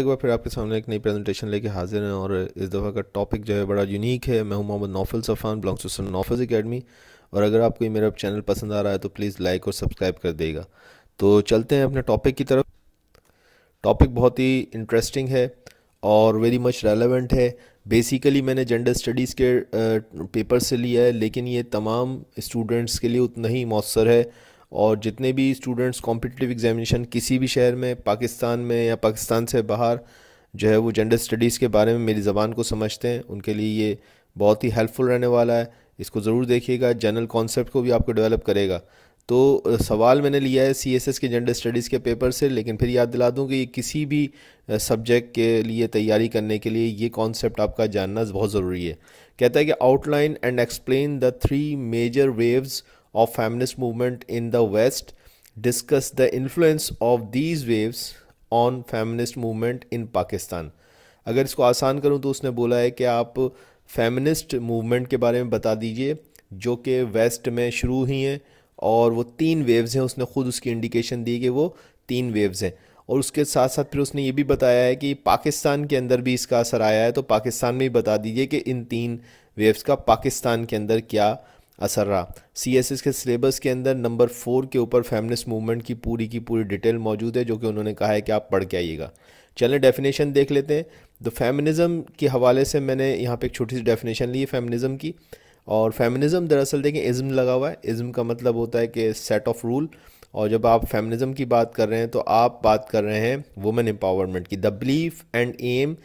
एक बार फिर आपके सामने एक नई प्रेजेंटेशन लेके हाजिर हैं और इस दफ़ा का टॉपिक जो है बड़ा यूनिक है मैं हूं Mohammad Naufil Safan belong to Naufil Naufal academy और अगर आपको मेरा चैनल पसंद आ रहा है तो प्लीज़ लाइक और सब्सक्राइब कर देगा तो चलते हैं अपने टॉपिक की तरफ टॉपिक बहुत ही इंटरेस्टिंग है और वेरी मच रेलिवेंट है बेसिकली मैंने जेंडर स्टडीज़ के पेपर से लिया है लेकिन ये तमाम स्टूडेंट्स के लिए उतना ही मौसर है और जितने भी स्टूडेंट्स कॉम्पिटिटिव एग्जामिनेशन किसी भी शहर में पाकिस्तान में या पाकिस्तान से बाहर जो है वो जेंडर स्टडीज़ के बारे में मेरी ज़बान को समझते हैं उनके लिए ये बहुत ही हेल्पफुल रहने वाला है इसको ज़रूर देखिएगा जनरल कॉन्सेप्ट को भी आपको डेवलप करेगा तो सवाल मैंने लिया है सी एस एस के जेंडर स्टडीज़ के पेपर से लेकिन फिर याद दिला दूँ कि ये किसी भी सब्जेक्ट के लिए तैयारी करने के लिए ये कॉन्सेप्ट आपका जानना बहुत ज़रूरी है कहता है कि outline and explain the three major waves of feminist movement in the West discuss the influence of these waves on feminist movement in Pakistan. अगर इसको आसान करूँ तो उसने बोला है कि आप feminist मूवमेंट के बारे में बता दीजिए जो कि वेस्ट में शुरू हुई हैं और वो तीन waves हैं उसने ख़ुद उसकी इंडिकेशन दी कि वो तीन waves हैं और उसके साथ साथ फिर उसने ये भी बताया है कि पाकिस्तान के अंदर भी इसका असर आया है तो पाकिस्तान में ही बता दीजिए कि इन तीन वेव्स का पाकिस्तान के अंदर क्या असर रहा सी एस एस के सिलेबस के अंदर नंबर फोर के ऊपर फेमनिस्ट मूवमेंट की पूरी की पूरी डिटेल मौजूद है जो कि उन्होंने कहा है कि आप पढ़ के आइएगा चलें डेफिनेशन देख लेते हैं तो फेमिनिज़म के हवाले से मैंने यहाँ पे एक छोटी सी डेफिनेशन ली है फेमिनिज़म की और फेमिनिज़म दरअसल देखें इज़म लगा हुआ है इज़्म का मतलब होता है कि सेट ऑफ रूल और जब आप फेमिनिज़म की बात कर रहे हैं तो आप बात कर रहे हैं वुमेन एम्पावरमेंट की the belief and aim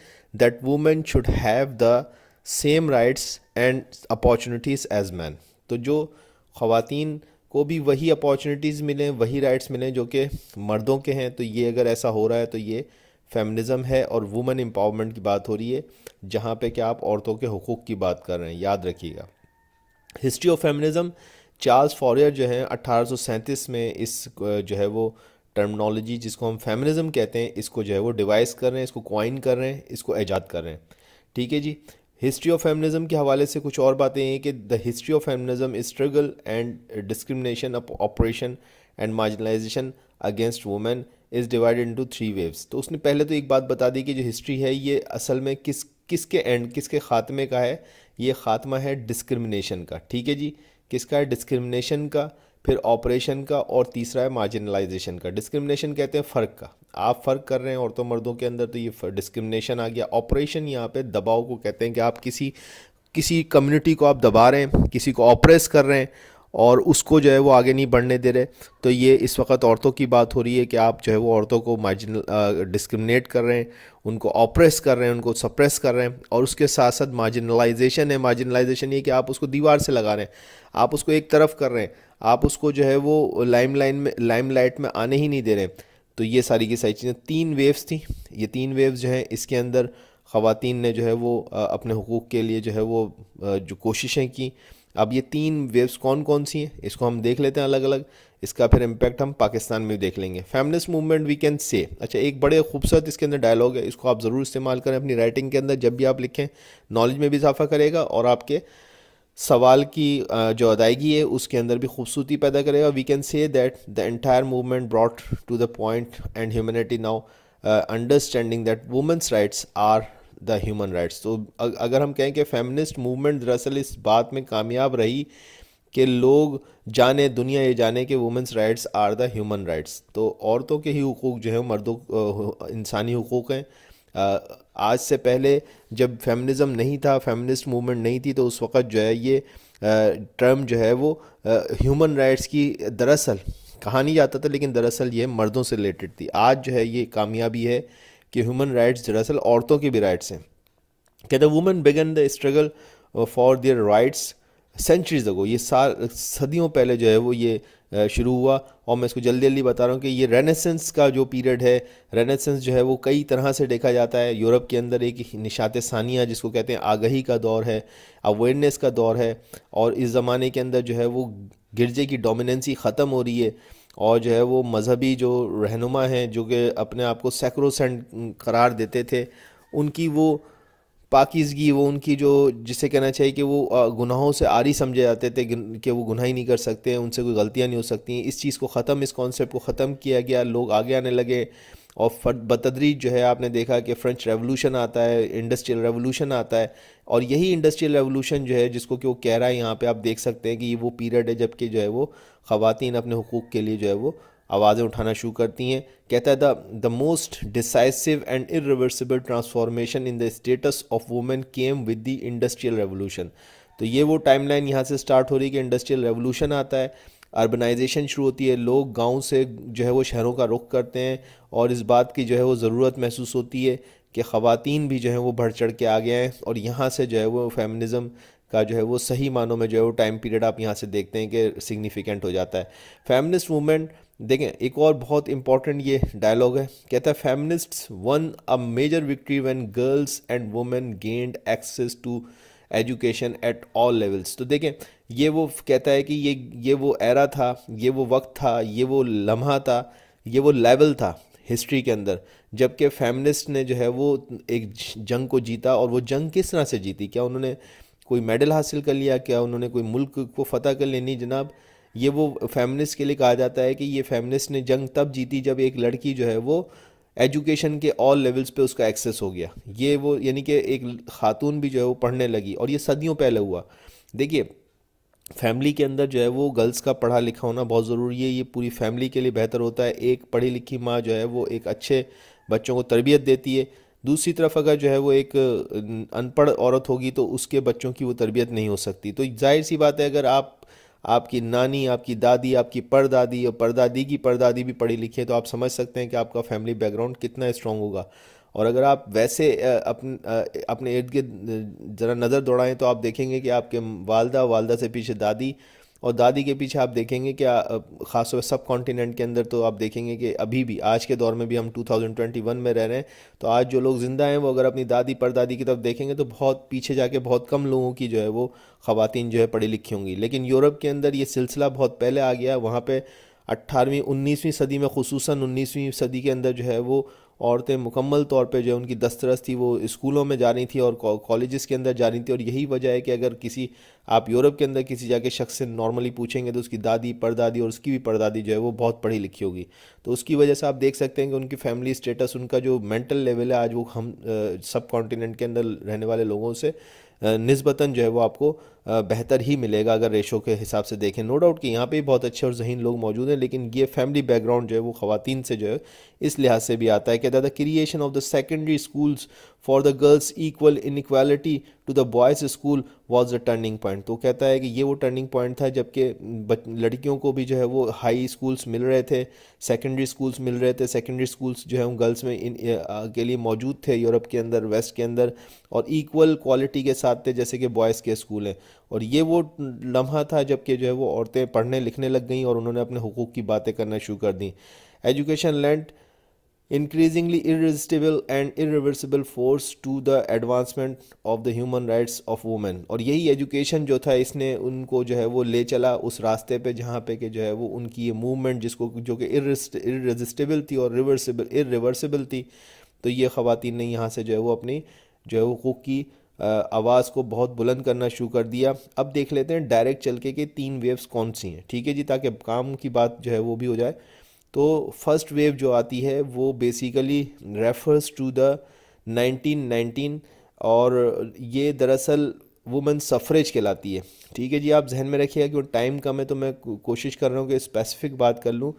that women should have the same rights and opportunities as man तो जो खातन को भी वही अपॉर्चुनिटीज़ मिलें वही राइट्स मिलें जो कि मर्दों के हैं तो ये अगर ऐसा हो रहा है तो ये फेमिनिज़म है और वुमेन एम्पावरमेंट की बात हो रही है जहाँ पे क्या आप औरतों के हकूक़ की बात कर रहे हैं याद रखिएगा history of feminism Charles Fourier जो हैं अट्ठारह में इस जो है वो टर्मनोलॉजी जिसको हम फेमिनिज़म कहते हैं इसको जो है वो डिवाइस कर रहे हैं इसको क्वाइन कर रहे हैं इसको ऐजाद कर रहे हैं ठीक है जी हिस्ट्री ऑफ फेमिनिज्म के हवाले से कुछ और बातें हैं कि the history of feminism struggle and discrimination operation and marginalisation against women is divided into three waves तो उसने पहले तो एक बात बता दी कि जो हिस्ट्री है ये असल में किस किसके एंड किसके ख़ात्मे का है ये ख़ात्मा है डिस्क्रिमिनेशन का ठीक है जी किसका है डिस्क्रिमिनेशन का फिर ऑपरेशन का और तीसरा है मार्जिनलाइजेशन का डिस्क्रिमिनेशन कहते हैं फ़र्क का आप फ़र्क कर रहे हैं औरतों मर्दों के अंदर तो ये डिस्क्रिमिनेशन आ गया ऑपरेशन यहाँ पे दबाव को कहते हैं कि आप किसी किसी कम्युनिटी को आप दबा रहे हैं किसी को ऑपरेस कर रहे हैं और उसको जो है वो आगे नहीं बढ़ने दे रहे तो ये इस वक्त औरतों की बात हो रही है कि आप जो है वो औरतों को मार्जिनल डिस्क्रिमिनेट कर रहे हैं उनको ऑपरेस कर रहे हैं उनको सप्रेस कर रहे हैं और उसके साथ साथ मार्जिनलाइजेशन है मार्जिनलाइजेशन ये कि आप उसको दीवार से लगा रहे हैं आप उसको एक तरफ कर रहे हैं आप उसको जो है वो लाइम लाइन में लाइम लाइट में आने ही नहीं दे रहे तो ये सारी की सारी चीज़ें तीन वेव्स थी ये तीन वेव्स जो हैं इसके अंदर ख़वान ने जो है वो अपने हकूक़ के लिए जो है वो जो कोशिशें की अब ये तीन वेव्स कौन कौन सी हैं इसको हम देख लेते हैं अलग अलग इसका फिर इम्पैक्ट हम पाकिस्तान में भी देख लेंगे फैमिलस मूवमेंट वी कैन से अच्छा एक बड़े खूबसूरत इसके अंदर डायलॉग है इसको आप ज़रूर इस्तेमाल करें अपनी राइटिंग के अंदर जब भी आप लिखें नॉलेज में भी इजाफा करेगा और आपके सवाल की जो अदायगी है उसके अंदर भी खूबसूरती पैदा करेगा we can say that the entire movement brought to the point and humanity now understanding that women's rights are the human rights तो अगर हम कहें कि फेमिनिस्ट मूवमेंट दरअसल इस बात में कामयाब रही कि लोग जाने दुनिया ये जाने कि women's rights are the human rights तो औरतों के ही हकूक़ जो है मर्दों इंसानी हकूक़ हैं आज से पहले जब फेमिनिज़म नहीं था फेमिनिस्ट मूवमेंट नहीं थी तो उस वक़्त जो है ये टर्म जो है वो ह्यूमन राइट्स की दरअसल नहीं जाता था लेकिन दरअसल ये मर्दों से रिलेटेड थी आज जो है ये कामयाबी है कि ह्यूमन राइट्स दरअसल औरतों के भी राइट्स हैं कहते women began the struggle for their rights centuries ago ये साल सदियों पहले जो है वो ये शुरू हुआ और मैं इसको जल्दी जल्दी बता रहा हूँ कि ये रेनेसेंस का जो पीरियड है रेनेसेंस जो है वो कई तरह से देखा जाता है यूरोप के अंदर एक निशात सानिया जिसको कहते हैं आगही का दौर है अवेयरनेस का दौर है और इस ज़माने के अंदर जो है वो गिरजे की डोमिनेंसी ख़त्म हो रही है और जो है वो मजहबी जो रहनुमा हैं जो कि अपने आप को सैक्रोसेंट करार देते थे उनकी वो पाकिजगी वो उनकी जो जिसे कहना चाहिए कि वो गुनाहों से आरी समझे जाते थे कि वो गुनाह ही नहीं कर सकते उनसे कोई गलतियाँ नहीं हो सकती इस चीज़ को ख़त्म इस कॉन्सेप्ट को ख़त्म किया गया लोग आगे आने लगे और फट बतदरीज जो है आपने देखा कि फ्रेंच रेवोल्यूशन आता है इंडस्ट्रियल रेवोल्यूशन आता है और यही इंडस्ट्रियल रेवोल्यूशन जो है जिसको कि वो कह रहा है यहाँ पर आप देख सकते हैं कि ये वो पीरियड है जबकि जो है वो ख़वातीन अपने हकूक़ के लिए जो है वो आवाज़ें उठाना शुरू करती हैं कहता है the the most decisive and irreversible transformation in the status of women came with the industrial revolution तो ये वो टाइमलाइन यहाँ से स्टार्ट हो रही है कि इंडस्ट्रियल रेवोल्यूशन आता है अर्बनाइजेशन शुरू होती है लोग गांव से जो है वो शहरों का रुख करते हैं और इस बात की जो है वो ज़रूरत महसूस होती है कि ख़वातीन भी जो है वो बढ़ चढ़ के आ गए हैं और यहाँ से जो है वो फेमिनिज़म का जो है वो सही मानों में जो है वो टाइम पीरियड आप यहाँ से देखते हैं कि सिग्निफिकेंट हो जाता है फेमिनिस्ट मूवमेंट देखें एक और बहुत इंपॉर्टेंट ये डायलॉग है कहता है feminist won a major victory when girls and women gained access to education at all levels तो देखें ये वो कहता है कि ये ये वो एरा था ये वो वक्त था ये वो लम्हा था ये वो लेवल था हिस्ट्री के अंदर जबकि फेमिनिस्ट ने जो है वो एक जंग को जीता और वो जंग किस तरह से जीती क्या उन्होंने कोई मेडल हासिल कर लिया क्या उन्होंने कोई मुल्क को फतह कर लेनी जनाब ये वो फेमिनिस्ट के लिए कहा जाता है कि ये फेमिनिस्ट ने जंग तब जीती जब एक लड़की जो है वो एजुकेशन के ऑल लेवल्स पे उसका एक्सेस हो गया ये वो यानी कि एक खातून भी जो है वो पढ़ने लगी और ये सदियों पहले हुआ देखिए फैमिली के अंदर जो है वो गर्ल्स का पढ़ा लिखा होना बहुत ज़रूरी है ये पूरी फैमिली के लिए बेहतर होता है एक पढ़ी लिखी माँ जो है वो एक अच्छे बच्चों को तरबियत देती है दूसरी तरफ अगर जो है वो एक अनपढ़ औरत होगी तो उसके बच्चों की वो तरबियत नहीं हो सकती तो जाहिर सी बात है अगर आप आपकी नानी आपकी दादी आपकी परदादी और परदादी की परदादी भी पढ़ी लिखी है तो आप समझ सकते हैं कि आपका फैमिली बैकग्राउंड कितना स्ट्रॉन्ग होगा और अगर आप वैसे अपन अपने इर्द गिर्द ज़रा नज़र दौड़ाएं तो आप देखेंगे कि आपके वालदा वालदा से पीछे दादी और दादी के पीछे आप देखेंगे कि ख़ासतौर सब कॉन्टीनेंट के अंदर तो आप देखेंगे कि अभी भी आज के दौर में भी हम 2021 में रह रहे हैं तो आज जो लोग ज़िंदा हैं वो अगर अपनी दादी परदादी की तरफ देखेंगे तो बहुत पीछे जाके बहुत कम लोगों की जो है वो खातन जो है पढ़ी लिखी होंगी लेकिन यूरोप के अंदर ये सिलसिला बहुत पहले आ गया वहाँ पर अट्ठारहवीं उन्नीसवीं सदी में खसूस उन्नीसवीं सदी के अंदर जो है वो औरतें मुकम्मल तौर पे जो है उनकी दस्तरस थी वो स्कूलों में जा रही थी और कॉलेज़ के अंदर जा रही थी और यही वजह है कि अगर किसी आप यूरोप के अंदर किसी जाके शख्स से नॉर्मली पूछेंगे तो उसकी दादी परदादी और उसकी भी परदादी जो है वो बहुत पढ़ी लिखी होगी तो उसकी वजह से आप देख सकते हैं कि उनकी फैमिली स्टेटस उनका जो मेंटल लेवल है आज वो हम सब कॉन्टीनेंट के अंदर रहने वाले लोगों से नस्बता जो है वो आपको बेहतर ही मिलेगा अगर रेशो के हिसाब से देखें नो डाउट कि यहाँ पे भी बहुत अच्छे और जहीन लोग मौजूद हैं लेकिन ये फैमिली बैकग्राउंड जो है वो खातन से जो है इस लिहाज से भी आता है कि दादा creation of the secondary schools for the girls equal in equality to the boys school was the turning point तो कहता है कि ये वो टर्निंग पॉइंट था जबकि लड़कियों को भी जो है वो हाई स्कूल्स मिल रहे थे सेकेंडरी स्कूल्स मिल रहे थे सेकेंडरी स्कूल्स जो है उन गर्ल्स में इन के लिए मौजूद थे यूरोप के अंदर वेस्ट के अंदर और इक्वल क्वालिटी के साथ थे जैसे कि बॉयज़ के स्कूल हैं और ये वो लम्हा था जबकि जो है वो औरतें पढ़ने लिखने लग गईं और उन्होंने अपने हकूक़ की बातें करना शुरू कर दी education lent increasingly irresistible and irreversible force to the advancement of the human rights of women और यही एजुकेशन जो था इसने उनको जो है वो ले चला उस रास्ते पे जहाँ पे कि जो है वो उनकी ये मूवमेंट जिसको जो कि इरेजिस्टेबल थी और रिवर्सिबल इरिवर्सिबल थी तो ये ख़वान ने यहाँ से जो है वो अपनी जो है हकूक़ की आवाज़ को बहुत बुलंद करना शुरू कर दिया अब देख लेते हैं डायरेक्ट चल के कि तीन वेव्स कौन सी हैं ठीक है जी ताकि काम की बात जो है वो भी हो जाए तो फर्स्ट वेव जो आती है वो बेसिकली रेफर्स टू द 1919 और ये दरअसल वुमेन सफरेज कहलाती है ठीक है जी आप जहन में रखिएगा कि टाइम कम है तो मैं कोशिश कर रहा हूँ कि स्पेसिफिक बात कर लूँ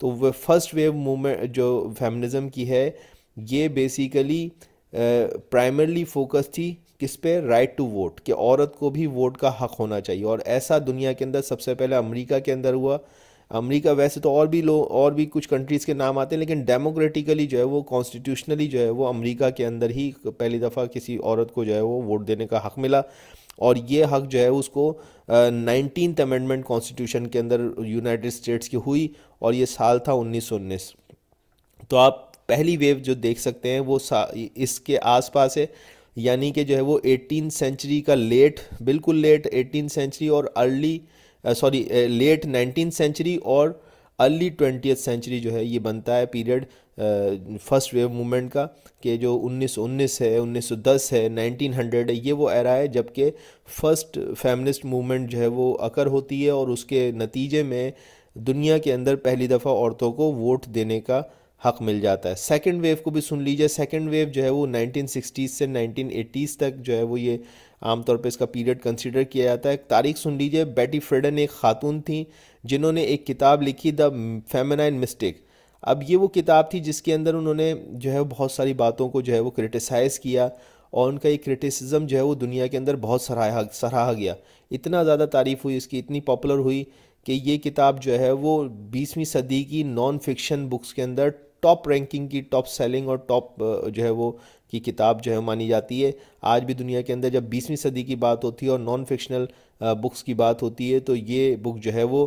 तो वह फर्स्ट वेव मूवमेंट जो फेमिनिज़म की है ये बेसिकली प्राइमरली फोकस थी किस पे राइट टू वोट कि औरत को भी वोट का हक होना चाहिए और ऐसा दुनिया के अंदर सबसे पहले अमेरिका के अंदर हुआ अमेरिका वैसे तो और भी लोग और भी कुछ कंट्रीज़ के नाम आते हैं लेकिन डेमोक्रेटिकली जो है वो कॉन्स्टिट्यूशनली जो है वो अमेरिका के अंदर ही पहली दफ़ा किसी औरत को जो है वो वोट देने का हक मिला और ये हक जो है उसको नाइनटीन अमेंडमेंट कॉन्स्टिट्यूशन के अंदर यूनाइटेड स्टेट्स की हुई और ये साल था उन्नीस तो आप पहली वेव जो देख सकते हैं वो इसके आसपास है यानी कि जो है वो एटीन सेंचुरी का लेट बिल्कुल लेट एटीन सेंचुरी और early sorry late nineteen century और अर्ली ट्वेंटियथ सेंचुरी जो है ये बनता है पीरियड फर्स्ट वेव मूवमेंट का कि जो 1919 है 1910 है 1900 है ये वो एरा है जबकि फर्स्ट फेमनिस्ट मूवमेंट जो है वो अकर होती है और उसके नतीजे में दुनिया के अंदर पहली दफ़ा औरतों को वोट देने का हक मिल जाता है सेकेंड वेव को भी सुन लीजिए सेकेंड वेव जो है वो सिक्सटीज़ से एटीज़ तक जो है वो ये आमतौर पर इसका पीरियड कंसिडर किया जाता है तारीख सुन लीजिए बेटी फ्रेडन एक खातून थी जिन्होंने एक किताब लिखी द फेमेनाइन मिस्टेक अब ये वो किताब थी जिसके अंदर उन्होंने जो है बहुत सारी बातों को जो है वो क्रिटिसाइज़ किया और उनका ये क्रिटिसिज्म जो है वो दुनिया के अंदर बहुत सराहा सराहा गया इतना ज़्यादा तारीफ़ हुई इसकी इतनी पॉपुलर हुई कि ये किताब जो है वो बीसवीं सदी की नॉन फिक्शन बुक्स के अंदर टॉप रैंकिंग की टॉप सेलिंग और टॉप uh, जो है वो की किताब जो है मानी जाती है आज भी दुनिया के अंदर जब बीसवीं सदी की बात होती है और नॉन फिक्शनल बुक्स की बात होती है तो ये बुक जो है वो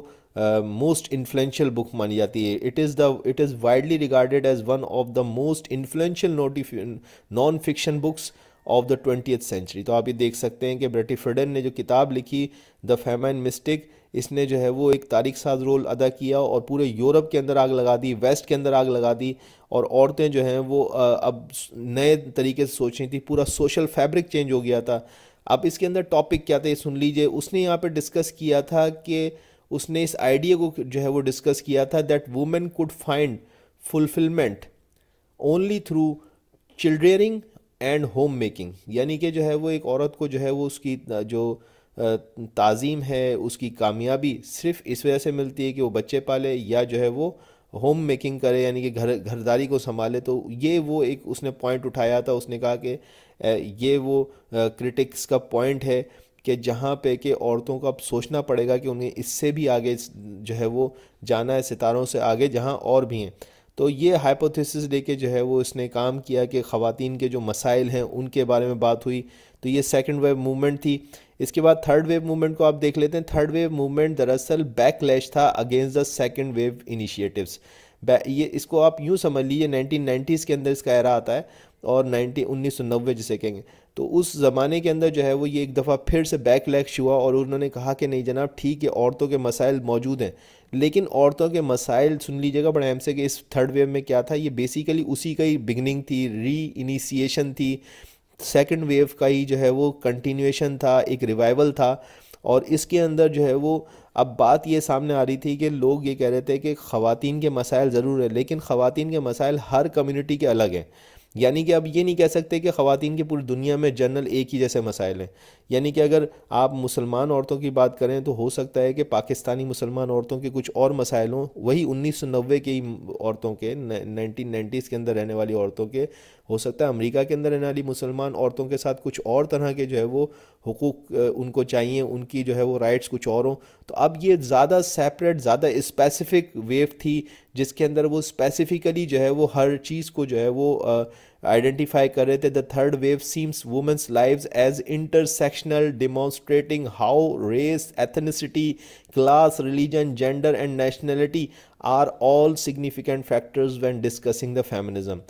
मोस्ट इन्फ्लुएंशियल बुक मानी जाती है it is the it is widely regarded as one of the most influential नोटिफ nonfiction books of the twenty century तो आप ये देख सकते हैं कि ब्रिटिफ्रेडन ने जो किताब लिखी द फेमन मिस्टेक इसने जो है वो एक तारीख साज रोल अदा किया और पूरे यूरोप के अंदर आग लगा दी वेस्ट के अंदर आग लगा दी और औरतें जो हैं वो अब नए तरीके से सोच रही थी पूरा सोशल फैब्रिक चेंज हो गया था अब इसके अंदर टॉपिक क्या था ये सुन लीजिए उसने यहाँ पर डिस्कस किया था कि उसने इस आइडिया को जो है वो डिस्कस किया था that women could find fulfilment only through childrearing and homemaking यानी कि जो है वो एक औरत को जो है वो उसकी जो ताज़ीम है उसकी कामयाबी सिर्फ इस वजह से मिलती है कि वो बच्चे पाले या जो है वो होम मेकिंग करे यानी कि घर घरदारी को संभाले तो ये वो एक उसने पॉइंट उठाया था उसने कहा कि ये वो क्रिटिक्स का पॉइंट है कि जहाँ पे कि औरतों को अब सोचना पड़ेगा कि उन्हें इससे भी आगे जो है वो जाना है सितारों से आगे जहाँ और भी हैं तो ये हाइपोथेसिस लेके जो है वो इसने काम किया कि ख़वातीन के जो मसाइल हैं उनके बारे में बात हुई तो ये सेकंड वेव मूवमेंट थी इसके बाद थर्ड वेव मूवमेंट को आप देख लेते हैं थर्ड वेव मूवमेंट दरअसल बैकलैश था against the second wave initiatives ये इसको आप यूँ समझ लीजिए नाइनटीन के अंदर इसका एरा आता है और नाइनटीन उन्नीस जिसे कहेंगे तो उस ज़माने के अंदर जो है वो ये एक दफ़ा फिर से बैकलैश हुआ और उन्होंने कहा कि नहीं जनाब ठीक है औरतों के मसाइल मौजूद हैं लेकिन औरतों के मसाइल सुन लीजिएगा बड़े अहम से कि इस थर्ड वेव में क्या था ये बेसिकली उसी का ही बिगनिंग थी री इनिशिएशन थी सेकेंड वेव का ही जो है वो कंटिन्यूएशन था एक रिवाइवल था और इसके अंदर जो है वो अब बात ये सामने आ रही थी कि लोग ये कह रहे थे कि ख़वान के मसाइल ज़रूर हैं लेकिन ख़वान के मसाइल हर कम्यूनिटी के अलग हैं यानी कि आप ये नहीं कह सकते कि खातन के पूरी दुनिया में जनरल एक ही जैसे मसाइल हैं यानी कि अगर आप मुसलमान औरतों की बात करें तो हो सकता है कि पाकिस्तानी मुसलमान औरतों के कुछ और मसाइल हों वही उन्नीस सौ नब्बे की औरतों के नाइनटीन नाइन्टीज़ के अंदर रहने वाली औरतों के हो सकता है अमेरिका के अंदर रहने वाली मुसलमान औरतों के साथ कुछ और तरह के जो है वो हकूक उनको चाहिए उनकी जो है वो राइट्स कुछ और हों तो अब ये ज़्यादा सेपरेट ज़्यादा स्पेसिफिक वेव थी जिसके अंदर वो स्पेसिफ़िकली जो है वो हर चीज़ को जो है वो आ, identify kar the third wave seems women's lives as intersectional demonstrating how race ethnicity class religion gender and nationality are all significant factors when discussing the feminism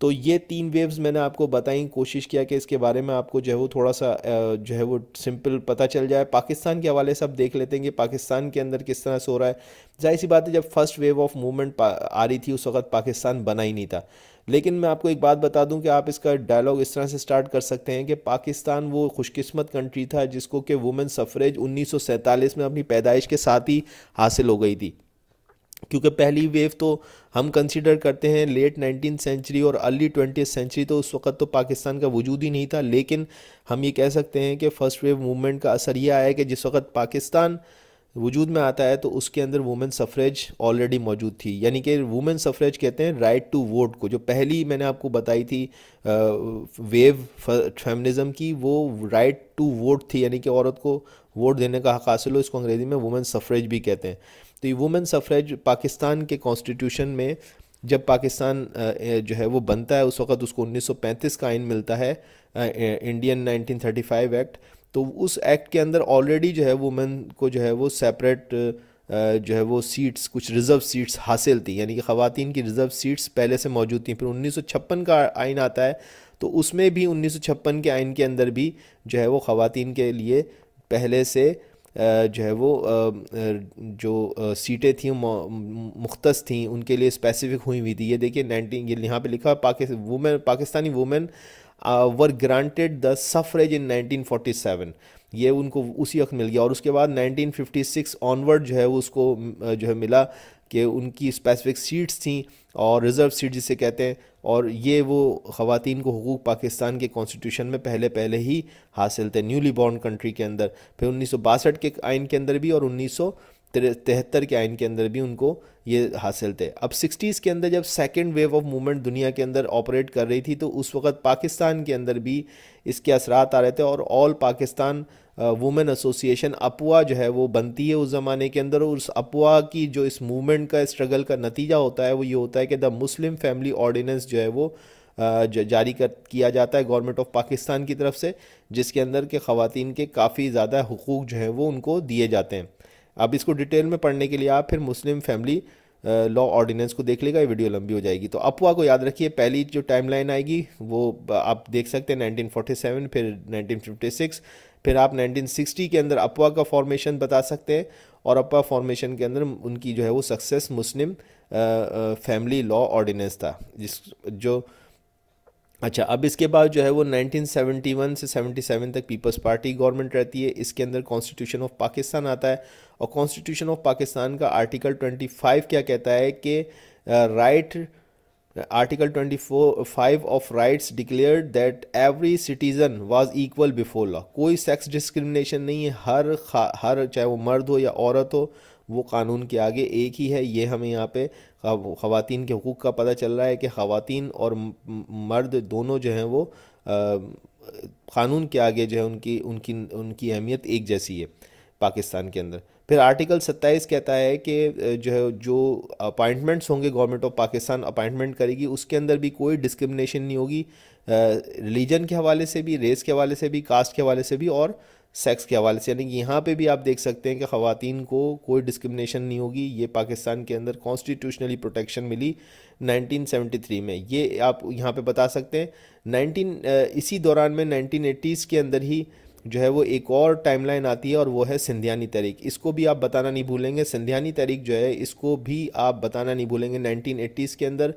तो ये तीन वेव्स मैंने आपको बताई कोशिश किया कि इसके बारे में आपको जो है वो थोड़ा सा जो है वो सिंपल पता चल जाए पाकिस्तान के हवाले से आप देख लेते हैं कि पाकिस्तान के अंदर किस तरह से हो रहा है जाहिर सी बात है जब फर्स्ट वेव ऑफ मूवमेंट आ रही थी उस वक्त पाकिस्तान बना ही नहीं था लेकिन मैं आपको एक बात बता दूं कि आप इसका डायलॉग इस तरह से स्टार्ट कर सकते हैं कि पाकिस्तान वो खुशकिस्मत कंट्री था जिसको कि वुमेन सफरेज उन्नीस में अपनी पैदाइश के साथ ही हासिल हो गई थी क्योंकि पहली वेव तो हम कंसिडर करते हैं लेट नाइनटीन सेंचुरी और अर्ली ट्वेंटी सेंचुरी तो उस वक्त तो पाकिस्तान का वजूद ही नहीं था लेकिन हम ये कह सकते हैं कि फ़र्स्ट वेव मूवमेंट का असर यह आया कि जिस वक्त पाकिस्तान वजूद में आता है तो उसके अंदर वुमेन सफरेज ऑलरेडी मौजूद थी यानी कि वुमेन सफरेज कहते हैं राइट टू वोट को जो पहली मैंने आपको बताई थी आ, वेव फेमिनिज़म की वो राइट टू वोट थी यानी कि औरत को वोट देने का हक हासिल हो इसको अंग्रेज़ी में वुमेन सफरेज भी कहते हैं तो ये वुमेन सफरेज पाकिस्तान के कॉन्स्टिट्यूशन में जब पाकिस्तान जो है वो बनता है उस वक्त उसको 1935 का आइन मिलता है इंडियन 1935 एक्ट तो उस एक्ट के अंदर ऑलरेडी जो है वुमेन को जो है वो सेपरेट जो है वो सीट्स कुछ रिज़र्व सीट्स हासिल थी यानी कि ख़वान की रिज़र्व सीट्स पहले से मौजूद थी फिर उन्नीस का आइन आता है तो उसमें भी उन्नीस के आइन के अंदर भी जो है वो ख़वान के लिए पहले से जो है वो जो सीटें थी मुख्त थी उनके लिए स्पेसिफिक हुई हुई थी ये देखिए नाइनटीन ये यहाँ पे लिखा Pakistan women Pakistani women were granted the suffrage in 1947 ये उनको उसी वक्त मिल गया और उसके बाद 1956 ऑनवर्ड जो है वो उसको जो है मिला कि उनकी स्पेसिफिक सीट्स थी और रिज़र्व सीट जिसे कहते हैं और ये वो ख़वान को हकूक़ पाकिस्तान के कॉन्स्टिट्यूशन में पहले पहले ही हासिल थे न्यूली बॉर्न कंट्री के अंदर फिर उन्नीस के आइन के अंदर भी और उन्नीस तिहत्तर के आइन के अंदर भी उनको ये हासिल थे अब सिक्सटीज़ के अंदर जब सेकेंड वेव ऑफ मूवमेंट दुनिया के अंदर ऑपरेट कर रही थी तो उस वक़्त पाकिस्तान के अंदर भी इसके असरात आ रहे थे और ऑल पाकिस्तान वुमेन एसोसिएशन अपवा जो है वो बनती है उस ज़माने के अंदर और उस अपवा की जो इस मूवमेंट का स्ट्रगल का नतीजा होता है वो ये होता है कि द मुस्लिम फैमिली ऑर्डिनेंस जो है वो जारी कर किया जाता है गवर्नमेंट ऑफ पाकिस्तान की तरफ से जिसके अंदर के ख़वान के काफ़ी ज़्यादा हकूक़ जो है वो उनको दिए जाते हैं अब इसको डिटेल में पढ़ने के लिए आप फिर मुस्लिम फैमिली लॉ ऑर्डिनेंस को देख लेगा ये वीडियो लंबी हो जाएगी तो अपवा को याद रखिए पहली जो टाइमलाइन आएगी वो आप देख सकते हैं 1947 फिर 1956 फिर आप 1960 के अंदर अपवा का फॉर्मेशन बता सकते हैं और अपवा फॉर्मेशन के अंदर उनकी जो है वो success Muslim family law ordinance था जिस जो अच्छा अब इसके बाद जो है वो 1971 से 77 तक पीपल्स पार्टी गवर्नमेंट रहती है इसके अंदर कॉन्स्टिट्यूशन ऑफ पाकिस्तान आता है और कॉन्स्टिट्यूशन ऑफ पाकिस्तान का आर्टिकल 25 क्या कहता है कि right uh, right twenty four five of rights declare that every citizen was equal before law कोई सेक्स डिस्क्रिमिनेशन नहीं है हर हर चाहे वो मर्द हो या औरत हो वो कानून के आगे एक ही है ये हमें यहाँ पे ख़वान के हकूक़ का पता चल रहा है कि खातन और मर्द दोनों जो हैं वो क़ानून के आगे जो है उनकी उनकी उनकी अहमियत एक जैसी है पाकिस्तान के अंदर फिर आर्टिकल 27 कहता है कि जो है जो अपॉइंटमेंट्स होंगे गवर्नमेंट ऑफ पाकिस्तान अपॉइंटमेंट करेगी उसके अंदर भी कोई डिस्क्रिमिनेशन नहीं होगी रिलीजन के हवाले से भी रेस के हवाले से भी कास्ट के हवाले से भी और सेक्स के हवाले से यानी कि यहाँ पे भी आप देख सकते हैं कि ख़वातीन को कोई डिस्क्रिमिनेशन नहीं होगी ये पाकिस्तान के अंदर कॉन्स्टिट्यूशनली प्रोटेक्शन मिली 1973 में ये आप यहाँ पे बता सकते हैं 19 इसी दौरान में 1980s के अंदर ही जो है वो एक और टाइमलाइन आती है और वो है सिंधियानी तहरीक इसको भी आप बताना नहीं भूलेंगे सिंधियानी तहरीक जो है इसको भी आप बताना नहीं भूलेंगे 1980s के अंदर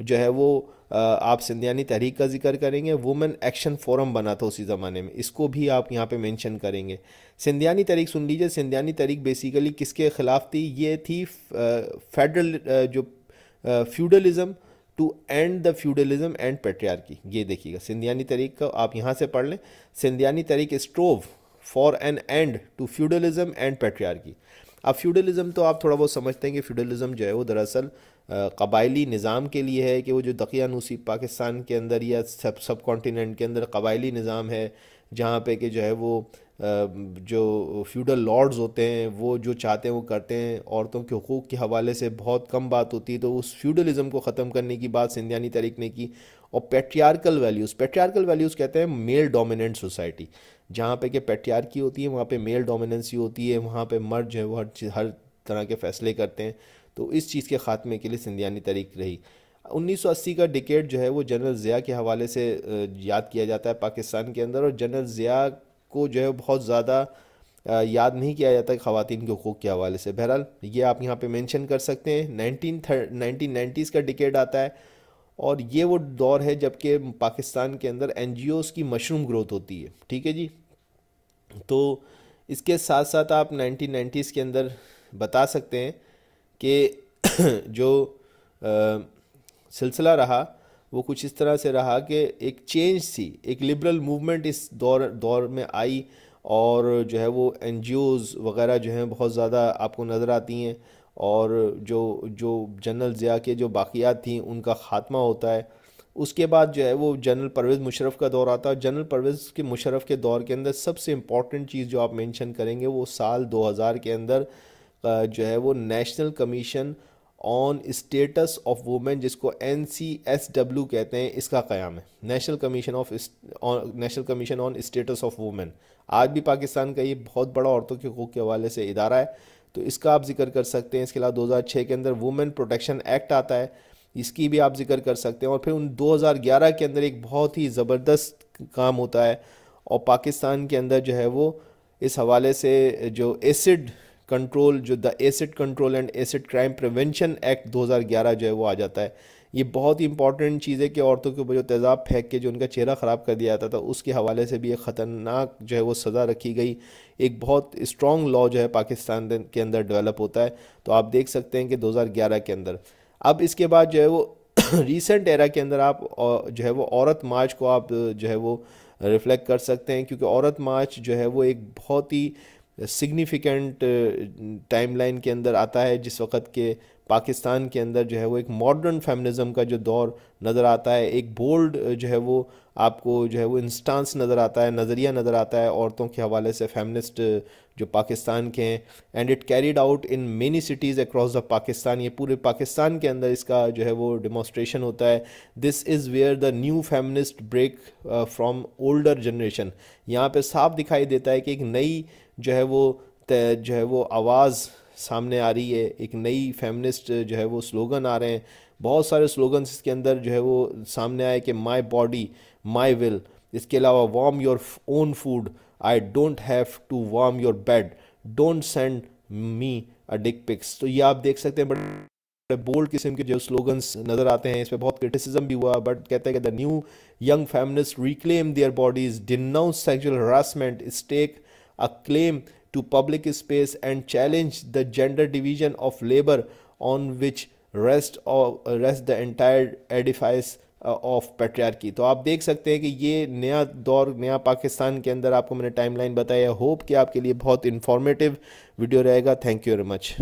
जो है वो आप सिंधियानी तहरीक का जिक्र करेंगे वुमेन एक्शन फोरम बना था उसी ज़माने में इसको भी आप यहाँ पे मेंशन करेंगे सिंधियानी तहरीक सुन लीजिए सिंधियानी तहरीक बेसिकली किसके ख़िलाफ़ थी ये थी फेडरल जो feudalism to end the feudalism and patriarchy ये देखिएगा सिंधियानी तरीक का आप यहाँ से पढ़ लें Sindhiani Tehreek strove for an end to feudalism and patriarchy अब फ्यूडलिज्म तो आप थोड़ा बहुत समझते हैं कि फ्यूडलिज्म जो है वो दरअसल कबायली निज़ाम के लिए है कि वो जो दकियानूसी पाकिस्तान के अंदर या सब सब कॉन्टीनेंट के अंदर कबायली निज़ाम है जहाँ पे कि जो है वो जो फ्यूडल लॉर्ड्स होते हैं वो जो चाहते हैं वो करते हैं औरतों के हकूक़ के हवाले से बहुत कम बात होती है तो उस फ्यूडलिज़म को ख़त्म करने की बात सिंधियानी तरीक ने की और पेट्रियार्कल वैल्यूज़ पेट्रियार्कल वैल्यूज़ कहते हैं मेल डोमिनेंट सोसाइटी जहाँ पे कि पेट्रियार्की होती है वहाँ पे मेल डोमिनेंसी होती है वहाँ पे मर्द जो है वो हर हर तरह के फ़ैसले करते हैं तो इस चीज़ के ख़ात्मे के लिए सिंधियानी तरीक रही 1980 का डिकेट जो है वो जनरल ज़िया के हवाले से याद किया जाता है पाकिस्तान के अंदर और जनरल ज़िया को जो है बहुत ज़्यादा याद नहीं किया जाता ख़वान के हकूक़ के हवाले से बहरहाल ये आप यहाँ पे मेंशन कर सकते हैं नाइनटीन नाइनटीन नाइन्टीज़ का डिकेट आता है और ये वो दौर है जबकि पाकिस्तान के अंदर एन की मशरूम ग्रोथ होती है ठीक है जी तो इसके साथ साथ आप नाइनटीन नाइन्टीज़ के अंदर बता सकते हैं कि जो सिलसिला रहा वो कुछ इस तरह से रहा कि एक चेंज सी एक लिबरल मूवमेंट इस दौर दौर में आई और जो है वो एन वगैरह जो हैं बहुत ज़्यादा आपको नज़र आती हैं और जो जो जनरल ज़िया के जो बाक़ियात थी उनका ख़ात्मा होता है उसके बाद जो है वो जनरल परवेज़ मुशरफ का दौर आता है जनरल परवेज़ के मुशरफ के दौर के अंदर सबसे इम्पॉर्टेंट चीज़ जो आप मेंशन करेंगे वो साल 2000 के अंदर जो है वो national commission on status of women जिसको एन सी एस डब्ल्यू कहते हैं इसका क़्याम है national commission of national commission on status of women आज भी पाकिस्तान का ये बहुत बड़ा औरतों के हकूक़ के हवाले से इदारा है तो इसका आप जिक्र कर सकते हैं इसके अलावा दो हज़ार छः के अंदर वुमेन प्रोटेक्शन एक्ट आता है इसकी भी आप जिक्र कर सकते हैं और फिर उन 2011 के अंदर एक बहुत ही ज़बरदस्त काम होता है और पाकिस्तान के अंदर जो है वो इस हवाले से जो एसिड कंट्रोल जो the acid control and acid crime prevention act 2011 जो है वो आ जाता है ये बहुत ही इंपॉर्टेंट चीज़ है कि औरतों के ऊपर जो तेज़ाब फेंक के जो उनका चेहरा ख़राब कर दिया जाता था उसके हवाले से भी एक ख़तरनाक जो है वो सज़ा रखी गई एक बहुत स्ट्रॉन्ग लॉ जो है पाकिस्तान के अंदर डेवलप होता है तो आप देख सकते हैं कि 2011 के अंदर अब इसके बाद जो है वो रिसेंट एरा के अंदर आप जो है वो औरत मार्च को आप जो है वो रिफ्लेक्ट कर सकते हैं क्योंकि औरत मार्च जो है वो एक बहुत ही सिग्निफिकेंट टाइमलाइन uh, के अंदर आता है जिस वक्त के पाकिस्तान के अंदर जो है वो एक मॉडर्न फेमिनिज़म का जो दौर नज़र आता है एक बोल्ड uh, जो है वो आपको जो है वो इंस्टांस नज़र आता है नज़रिया नज़र आता है औरतों के हवाले से फेमिनिस्ट uh, जो पाकिस्तान के हैं and it carried out in many cities across the Pakistan ये पूरे पाकिस्तान के अंदर इसका जो है वो डिमॉन्स्ट्रेशन होता है this is where the new feminist break from older generation यहाँ पे साफ दिखाई देता है कि एक नई जो है वो जो है वो आवाज़ सामने आ रही है एक नई फेमिनिस्ट जो है वो स्लोगन आ रहे हैं बहुत सारे स्लोगन्स इसके अंदर जो है वो सामने आए कि माई बॉडी माई विल इसके अलावा warm your own food I don't have to warm your bed don't send me a dick pics तो ये आप देख सकते हैं बड़े बोल्ड किस्म के जो स्लोगन्स नज़र आते हैं इस पर बहुत क्रिटिसिज्म भी हुआ बट कहते हैं कि the new young feminist reclaim their bodies denounce sexual harassment stake a claim to public space and challenge the gender division of labor on which rest of rest the entire edifice of patriarchy तो आप देख सकते हैं कि ये नया दौर नया पाकिस्तान के अंदर आपको मैंने टाइमलाइन बताया होप कि आपके लिए बहुत इन्फॉर्मेटिव वीडियो रहेगा थैंक यू वेरी मच